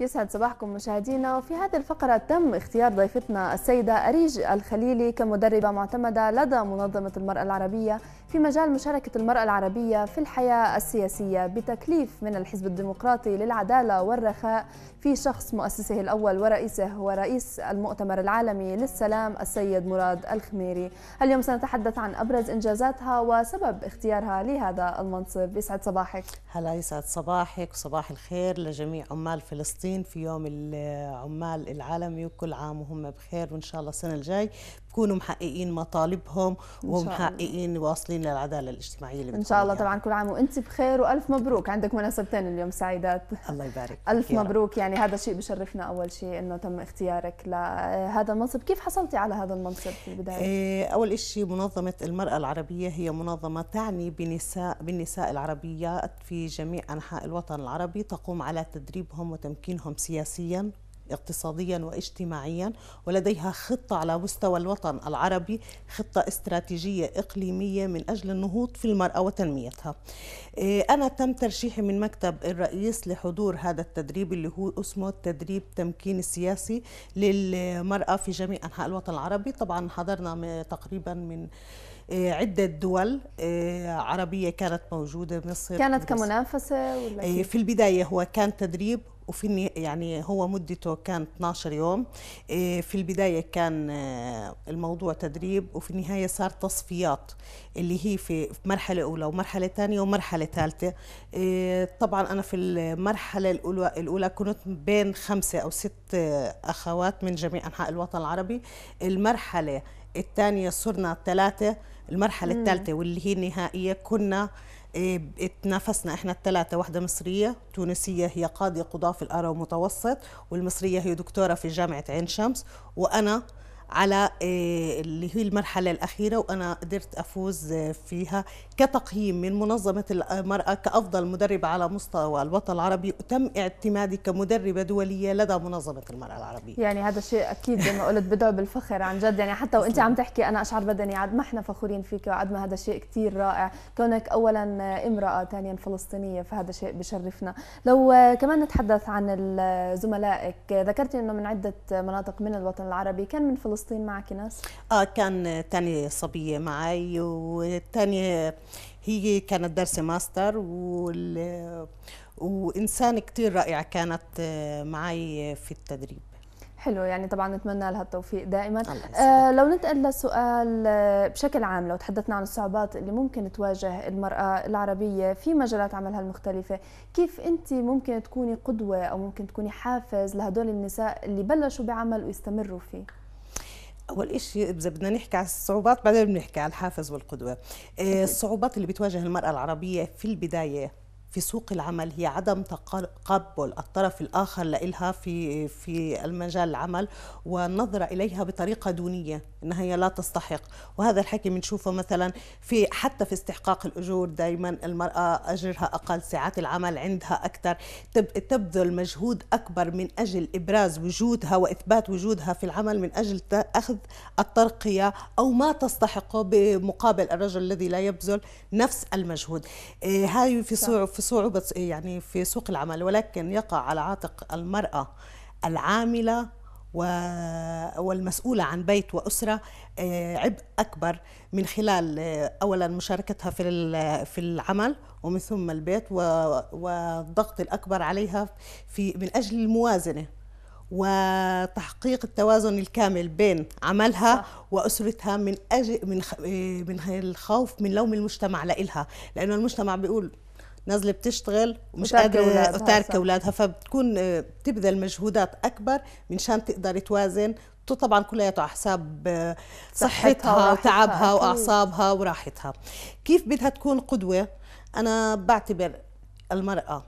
يسعد صباحكم مشاهدينا وفي هذه الفقرة تم اختيار ضيفتنا السيدة أريج الخليلي كمدربة معتمدة لدى منظمة المرأة العربية في مجال مشاركة المرأة العربية في الحياة السياسية بتكليف من الحزب الديمقراطي للعدالة والرخاء في شخص مؤسسه الأول ورئيسه ورئيس المؤتمر العالمي للسلام السيد مراد الخميري اليوم سنتحدث عن أبرز إنجازاتها وسبب اختيارها لهذا المنصب يسعد صباحك هلا يسعد صباحك وصباح الخير لجميع عمال فلسطين فلسطين في يوم العمال العالمي وكل عام وهم بخير وان شاء الله السنه الجاي يكونوا محققين مطالبهم ومحققين واصلين للعداله الاجتماعيه اللي ان شاء الله طبعا كل عام وانت بخير والف مبروك عندك مناسبتين اليوم سعيدات الله يبارك الف كيرا. مبروك يعني هذا شيء بشرفنا اول شيء انه تم اختيارك لهذا المنصب كيف حصلتي على هذا المنصب في البدايه إيه، اول شيء منظمه المراه العربيه هي منظمه تعني بنساء بالنساء العربيات في جميع انحاء الوطن العربي تقوم على تدريبهم وتمكينهم سياسيا اقتصاديا واجتماعيا ولديها خطة على مستوى الوطن العربي خطة استراتيجية إقليمية من أجل النهوض في المرأة وتنميتها إيه، أنا تم ترشيحي من مكتب الرئيس لحضور هذا التدريب اللي هو اسمه تدريب تمكين سياسي للمرأة في جميع أنحاء الوطن العربي طبعا حضرنا تقريبا من إيه، عدة دول إيه، عربية كانت موجودة مصر كانت كمنافسة ولا في البداية هو كان تدريب وفي يعني هو مدته كان 12 يوم إيه، في البدايه كان آه، الموضوع تدريب وفي النهايه صار تصفيات اللي هي في مرحله اولى ومرحله ثانيه ومرحله ثالثه إيه، طبعا انا في المرحله الاولى الاولى كنت بين خمسه او ست آه، اخوات من جميع انحاء الوطن العربي المرحله الثانيه صرنا ثلاثه المرحله الثالثه واللي هي النهائيه كنا إيه، اتنافسنا احنا الثلاثه واحده مصريه تونسيه هي قاضيه قضاه في القرى ومتوسط والمصريه هي دكتوره في جامعه عين شمس وانا على آه، اللي هي المرحلة الأخيرة وأنا قدرت أفوز آه، فيها كتقييم من منظمة المرأة كأفضل مدربة على مستوى الوطن العربي وتم اعتمادي كمدربة دولية لدى منظمة المرأة العربية يعني هذا الشيء أكيد زي ما قلت بدعو بالفخر عن جد يعني حتى وأنت عم تحكي أنا أشعر بدني عاد ما إحنا فخورين فيك وعاد ما هذا شيء كثير رائع كونك أولا آه، امرأة ثانيا فلسطينية فهذا شيء بشرفنا لو كمان نتحدث عن زملائك ذكرت أنه من عدة مناطق من الوطن العربي كان من فلسطين فلسطين معك ناس؟ اه كان تاني صبية معي والتانية هي كانت دارسة ماستر وال... وإنسان كتير رائعة كانت آه، معي في التدريب حلو يعني طبعا نتمنى لها التوفيق دائما آه لو ننتقل للسؤال آه، بشكل عام لو تحدثنا عن الصعوبات اللي ممكن تواجه المرأة العربية في مجالات عملها المختلفة كيف أنت ممكن تكوني قدوة أو ممكن تكوني حافز لهدول النساء اللي بلشوا بعمل ويستمروا فيه اول شيء اذا بدنا نحكي على الصعوبات بعدين بنحكي على الحافز والقدوه آه، الصعوبات اللي بتواجه المراه العربيه في البدايه في سوق العمل هي عدم تقبل الطرف الآخر لإلها في في المجال العمل والنظرة إليها بطريقة دونية إنها هي لا تستحق وهذا الحكي بنشوفه مثلا في حتى في استحقاق الأجور دائما المرأة أجرها أقل ساعات العمل عندها أكثر تبذل مجهود أكبر من أجل إبراز وجودها وإثبات وجودها في العمل من أجل أخذ الترقية أو ما تستحقه بمقابل الرجل الذي لا يبذل نفس المجهود إيه، هاي في صعوبة صعوبة يعني في سوق العمل ولكن يقع على عاتق المرأة العاملة والمسؤولة عن بيت وأسرة آه، عبء أكبر من خلال آه، أولا مشاركتها في في العمل ومن ثم البيت والضغط الأكبر عليها في من أجل الموازنة وتحقيق التوازن الكامل بين عملها صح. واسرتها من اجل من آه، من الخوف من لوم المجتمع لإلها لانه المجتمع بيقول نازله بتشتغل ومش قادره تاركه اولادها فبتكون آه، بتبذل مجهودات اكبر من شان تقدر توازن طبعا كلياته على حساب آه، صحتها وتعبها واعصابها وراحتها كيف بدها تكون قدوه انا بعتبر المراه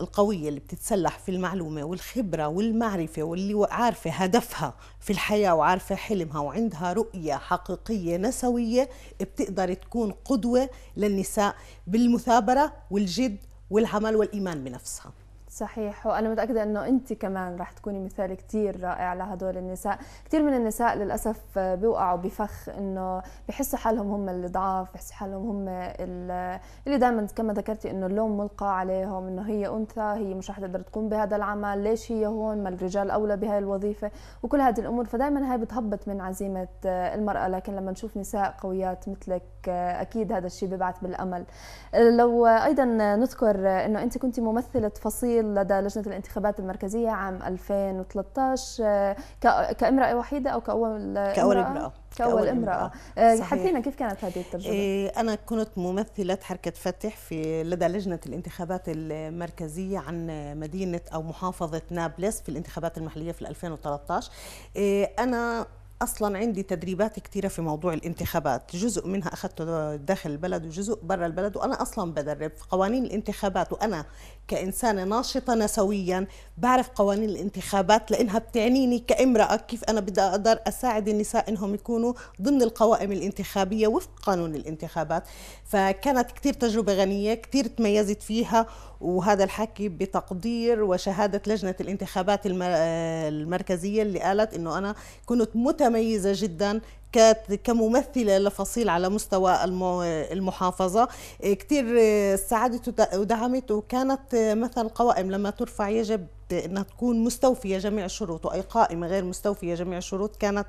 القوية اللي بتتسلح في المعلومة والخبرة والمعرفة واللي عارفة هدفها في الحياة وعارفة حلمها وعندها رؤية حقيقية نسوية بتقدر تكون قدوة للنساء بالمثابرة والجد والعمل والإيمان بنفسها صحيح وانا متاكده انه انت كمان رح تكوني مثال كثير رائع لهدول النساء كثير من النساء للاسف بيوقعوا بفخ انه بحسوا حالهم هم اللي ضعاف بحسوا حالهم هم اللي دائما كما ذكرتي انه اللوم ملقى عليهم انه هي انثى هي مش رح تقدر تقوم بهذا العمل ليش هي هون ما الرجال اولى بهاي الوظيفه وكل هذه الامور فدائما هاي بتهبط من عزيمه المراه لكن لما نشوف نساء قويات مثلك اكيد هذا الشيء ببعث بالامل لو ايضا نذكر انه انت كنت ممثله فصيل تمثيل لدى لجنة الانتخابات المركزية عام 2013 آه، كامرأة وحيدة أو كأول كأول امرأة كأول امرأة حكينا آه، كيف كانت هذه التجربة؟ إيه، أنا كنت ممثلة حركة فتح في لدى لجنة الانتخابات المركزية عن مدينة أو محافظة نابلس في الانتخابات المحلية في 2013 إيه، أنا اصلا عندي تدريبات كثيره في موضوع الانتخابات جزء منها اخذته داخل البلد وجزء برا البلد وانا اصلا بدرب في قوانين الانتخابات وانا كانسانه ناشطه نسويا بعرف قوانين الانتخابات لانها بتعنيني كامراه كيف انا بدي اقدر اساعد النساء انهم يكونوا ضمن القوائم الانتخابيه وفق قانون الانتخابات فكانت كثير تجربه غنيه كثير تميزت فيها وهذا الحكي بتقدير وشهادة لجنة الانتخابات آه، المركزية اللي قالت أنه أنا كنت متميزة جدا كممثلة لفصيل على مستوى المحافظة إيه، كثير آه، ساعدت ودعمت وكانت آه، مثل قوائم لما ترفع يجب أنها تكون مستوفية جميع الشروط وأي قائمة غير مستوفية جميع الشروط كانت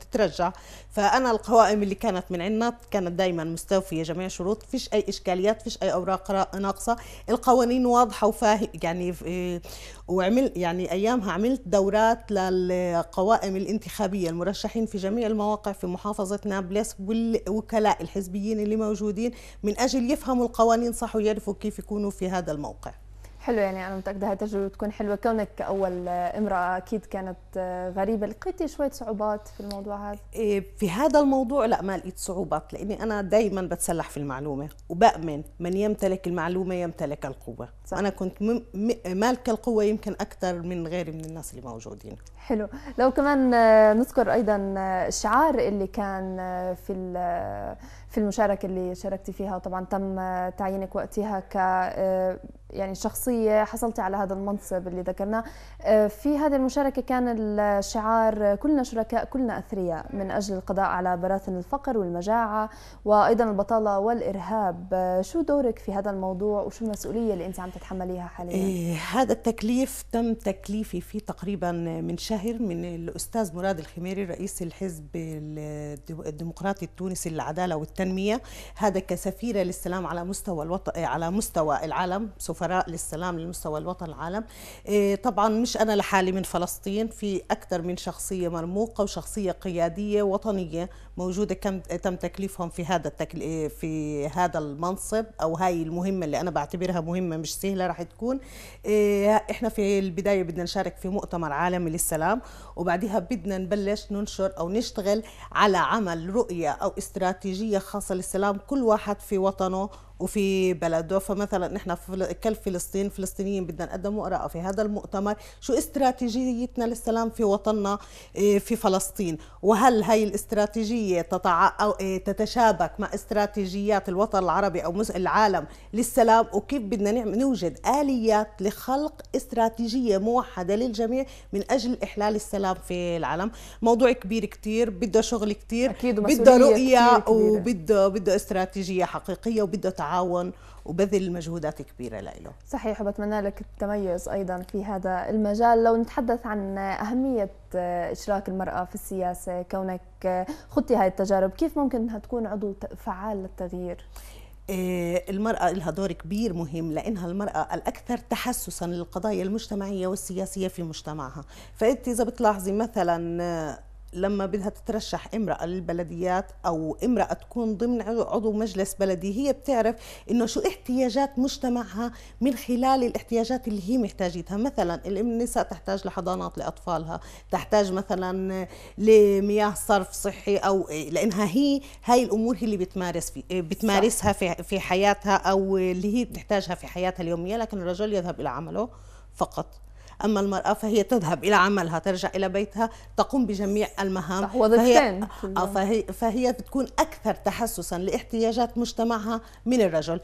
تترجع فانا القوائم اللي كانت من عندنا كانت دائما مستوفيه جميع شروط فيش اي اشكاليات فيش اي اوراق ناقصه القوانين واضحه وفاه يعني إيه، وعمل يعني ايامها عملت دورات للقوائم الانتخابيه المرشحين في جميع المواقع في محافظه نابلس والوكلاء الحزبيين اللي موجودين من اجل يفهموا القوانين صح ويعرفوا كيف يكونوا في هذا الموقع حلو يعني انا متاكده هاي التجربه تكون حلوه كونك اول امراه اكيد كانت غريبه لقيتي شويه صعوبات في الموضوع هذا إيه، في هذا الموضوع لا ما لقيت صعوبات لاني انا دائما بتسلح في المعلومه وبامن من يمتلك المعلومه يمتلك القوه صح. انا كنت م... م... مالكه القوه يمكن اكثر من غيري من الناس اللي موجودين حلو لو كمان نذكر ايضا الشعار اللي كان في في المشاركه اللي شاركتي فيها وطبعا تم تعيينك وقتها ك يعني شخصية حصلتي على هذا المنصب اللي ذكرناه آه، في هذه المشاركة كان الشعار كلنا شركاء كلنا أثرياء من أجل القضاء على براثن الفقر والمجاعة وأيضا البطالة والإرهاب آه، شو دورك في هذا الموضوع وشو المسؤولية اللي أنت عم تتحمليها حاليا؟ إيه هذا التكليف تم تكليفي فيه تقريبا من شهر من الأستاذ مراد الخميري رئيس الحزب الديمقراطي التونسي للعدالة والتنمية هذا كسفيرة للسلام على مستوى الوط... على مستوى العالم سوف السفراء للسلام للمستوى الوطن العالم إيه، طبعا مش أنا لحالي من فلسطين في أكثر من شخصية مرموقة وشخصية قيادية وطنية موجودة تم تكليفهم في هذا التكل... إيه، في هذا المنصب أو هاي المهمة اللي أنا بعتبرها مهمة مش سهلة راح تكون إيه، إحنا في البداية بدنا نشارك في مؤتمر عالمي للسلام وبعدها بدنا نبلش ننشر أو نشتغل على عمل رؤية أو استراتيجية خاصة للسلام كل واحد في وطنه وفي بلده فمثلا نحن كل فلسطين فلسطينيين بدنا نقدم ورقه في هذا المؤتمر شو استراتيجيتنا للسلام في وطننا إيه، في فلسطين وهل هي الاستراتيجيه تتع... إيه، تتشابك مع استراتيجيات الوطن العربي او العالم للسلام وكيف بدنا نعمل نوجد اليات لخلق استراتيجيه موحده للجميع من اجل احلال السلام في العالم موضوع كبير كتير بده شغل كتير أكيد بده رؤيه وبده بده استراتيجيه حقيقيه وبده تعاون التعاون وبذل مجهودات كبيره له صحيح وبتمنى لك التميز ايضا في هذا المجال لو نتحدث عن اهميه اشراك المراه في السياسه كونك خضتي هذه التجارب كيف ممكن انها تكون عضو فعال للتغيير إيه، المرأة لها دور كبير مهم لأنها المرأة الأكثر تحسسا للقضايا المجتمعية والسياسية في مجتمعها فأنت إذا بتلاحظي مثلا لما بدها تترشح امرأة للبلديات أو امرأة تكون ضمن عضو مجلس بلدي هي بتعرف إنه شو احتياجات مجتمعها من خلال الاحتياجات اللي هي محتاجتها مثلا النساء تحتاج لحضانات لأطفالها تحتاج مثلا لمياه صرف صحي أو لأنها هي هاي الأمور هي اللي بتمارس في بتمارسها في, في حياتها أو اللي هي بتحتاجها في حياتها اليومية لكن الرجل يذهب إلى عمله فقط أما المرأة فهي تذهب إلى عملها ترجع إلى بيتها تقوم بجميع المهام صح فهي, آه، فهي, فهي بتكون أكثر تحسسا لاحتياجات مجتمعها من الرجل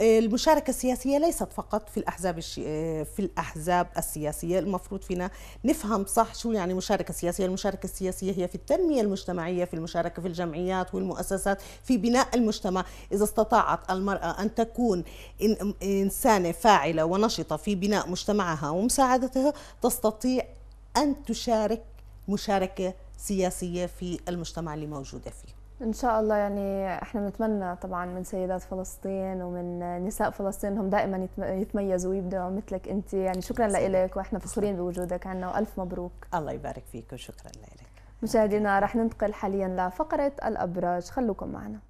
المشاركة السياسية ليست فقط في الأحزاب في الأحزاب السياسية المفروض فينا نفهم صح شو يعني مشاركة سياسية المشاركة السياسية هي في التنمية المجتمعية في المشاركة في الجمعيات والمؤسسات في بناء المجتمع إذا استطاعت المرأة أن تكون إنسانة فاعلة ونشطة في بناء مجتمعها ومساعدة تستطيع أن تشارك مشاركة سياسية في المجتمع اللي موجودة فيه ان شاء الله يعني احنا بنتمنى طبعا من سيدات فلسطين ومن نساء فلسطين انهم دائما يتميزوا ويبدعوا مثلك انت يعني شكرا لك واحنا فخورين بوجودك عنا والف مبروك الله يبارك فيك وشكرا لك مشاهدينا رح ننتقل حاليا لفقره الابراج خلوكم معنا